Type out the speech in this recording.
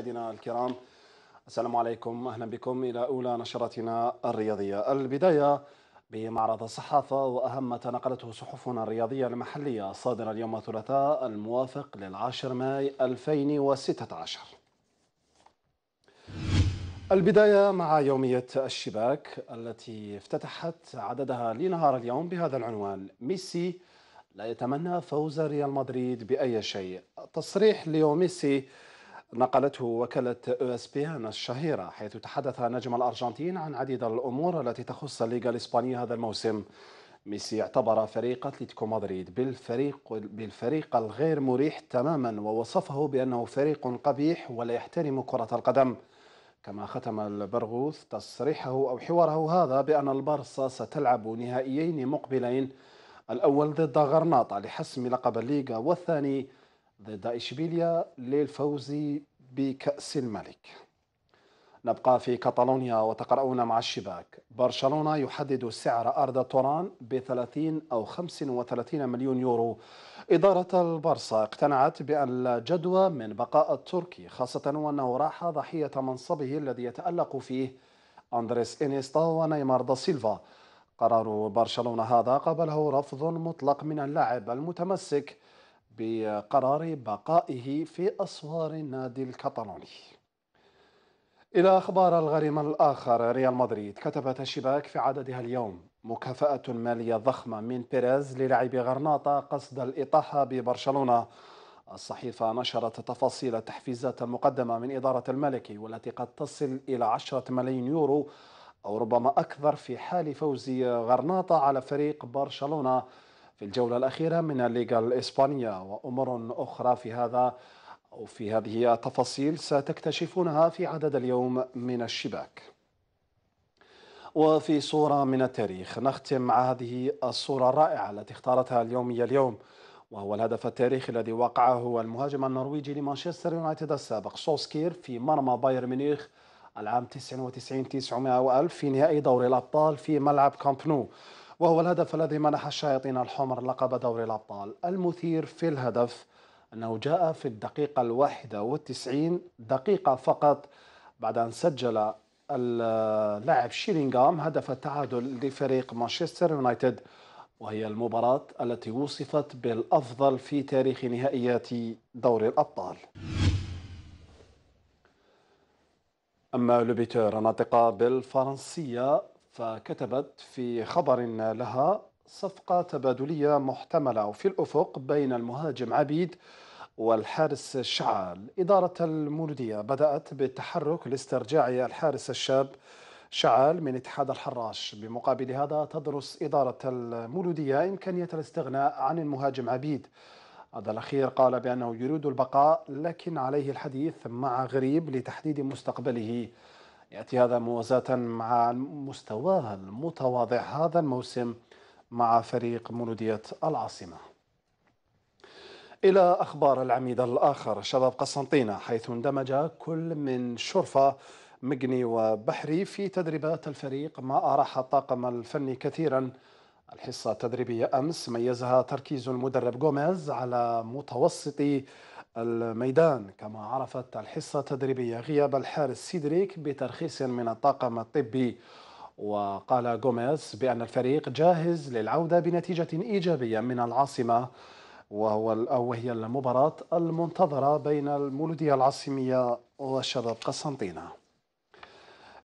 مشاهدينا الكرام السلام عليكم اهلا بكم الى اولى نشرتنا الرياضيه البدايه بمعرض الصحافه واهم ما تناقلته صحفنا الرياضيه المحليه صادر اليوم الثلاثاء الموافق للعاشر ماي 2016 البدايه مع يوميه الشباك التي افتتحت عددها لنهار اليوم بهذا العنوان ميسي لا يتمنى فوز ريال مدريد باي شيء تصريح ليو ميسي نقلته وكالة ان الشهيرة حيث تحدث نجم الأرجنتين عن عديد الأمور التي تخص الليغا الإسبانية هذا الموسم ميسي اعتبر فريق أتلتيكو مدريد بالفريق, بالفريق الغير مريح تماما ووصفه بأنه فريق قبيح ولا يحترم كرة القدم كما ختم البرغوث تصريحه أو حواره هذا بأن البارسا ستلعب نهائيين مقبلين الأول ضد غرناطة لحسم لقب الليغا والثاني ضد إشبيليا للفوز بكأس الملك نبقى في كاتالونيا وتقرؤون مع الشباك برشلونة يحدد سعر أردا توران ب 30 أو 35 مليون يورو إدارة البرصا اقتنعت بأن لا جدوى من بقاء التركي خاصة وأنه راح ضحية منصبه الذي يتألق فيه أندريس إنيستا ونيمار دا سيلفا قرار برشلونة هذا قبله رفض مطلق من اللاعب المتمسك بقرار بقائه في أسوار النادي الكتالوني إلى أخبار الغريم الآخر ريال مدريد كتبت الشباك في عددها اليوم مكافأة مالية ضخمة من بيريز للاعب غرناطة قصد الإطاحة ببرشلونة الصحيفة نشرت تفاصيل تحفيزات مقدمة من إدارة الملكي والتي قد تصل إلى 10 ملايين يورو أو ربما أكثر في حال فوز غرناطة على فريق برشلونة في الجولة الأخيرة من الليغا الإسبانية وأمور أخرى في هذا أو في هذه التفاصيل ستكتشفونها في عدد اليوم من الشباك وفي صورة من التاريخ نختم مع هذه الصورة الرائعة التي اختارتها اليومية اليوم وهو الهدف التاريخي الذي وقعه المهاجم النرويجي لمانشستر يونايتد السابق سوسكير في مرمى بايرن ميونخ العام 99 900 في نهائي دوري الأبطال في ملعب كامب نو وهو الهدف الذي منح الشياطين الحمر لقب دوري الأبطال المثير في الهدف أنه جاء في الدقيقة الواحدة والتسعين دقيقة فقط بعد أن سجل اللاعب شيرينغام هدف التعادل لفريق مانشستر يونايتد وهي المباراة التي وصفت بالأفضل في تاريخ نهائيات دوري الأبطال أما لوبيتور الناطقة بالفرنسية فكتبت في خبر لها صفقة تبادلية محتملة في الأفق بين المهاجم عبيد والحارس شعال إدارة المولودية بدأت بالتحرك لاسترجاع الحارس الشاب شعال من اتحاد الحراش بمقابل هذا تدرس إدارة المولودية إمكانية الاستغناء عن المهاجم عبيد هذا الأخير قال بأنه يريد البقاء لكن عليه الحديث مع غريب لتحديد مستقبله يأتي هذا موازاة مع مستواه المتواضع هذا الموسم مع فريق مولودية العاصمة إلى أخبار العميد الآخر شباب قسنطينة حيث اندمج كل من شرفة مجني وبحري في تدريبات الفريق ما أراح الطاقم الفني كثيرا الحصة التدريبية أمس ميزها تركيز المدرب غوميز على متوسط الميدان كما عرفت الحصة التدريبية غياب الحارس سيدريك بترخيص من الطاقم الطبي وقال غوميز بأن الفريق جاهز للعودة بنتيجة إيجابية من العاصمة وهو وهي المباراة المنتظرة بين المولودية العاصمية وشباب قسنطينة